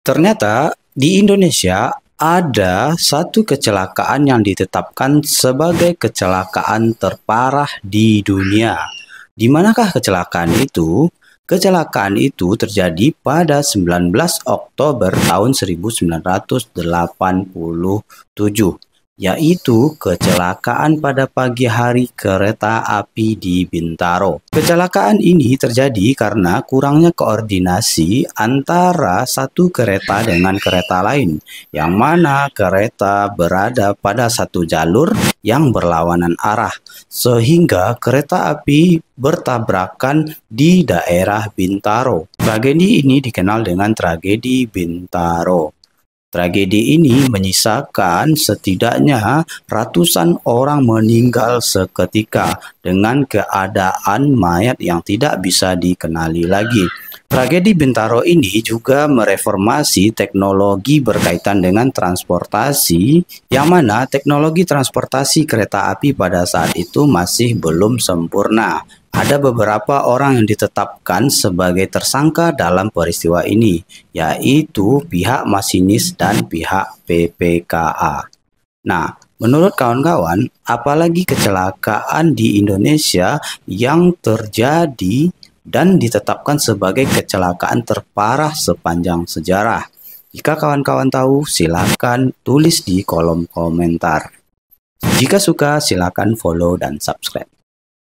Ternyata di Indonesia ada satu kecelakaan yang ditetapkan sebagai kecelakaan terparah di dunia. Di manakah kecelakaan itu? Kecelakaan itu terjadi pada 19 Oktober tahun 1987 yaitu kecelakaan pada pagi hari kereta api di Bintaro. Kecelakaan ini terjadi karena kurangnya koordinasi antara satu kereta dengan kereta lain, yang mana kereta berada pada satu jalur yang berlawanan arah, sehingga kereta api bertabrakan di daerah Bintaro. Tragedi ini dikenal dengan tragedi Bintaro. Tragedi ini menyisakan setidaknya ratusan orang meninggal seketika dengan keadaan mayat yang tidak bisa dikenali lagi. Tragedi Bintaro ini juga mereformasi teknologi berkaitan dengan transportasi yang mana teknologi transportasi kereta api pada saat itu masih belum sempurna ada beberapa orang yang ditetapkan sebagai tersangka dalam peristiwa ini, yaitu pihak masinis dan pihak PPKA. Nah, menurut kawan-kawan, apalagi kecelakaan di Indonesia yang terjadi dan ditetapkan sebagai kecelakaan terparah sepanjang sejarah? Jika kawan-kawan tahu, silakan tulis di kolom komentar. Jika suka, silakan follow dan subscribe.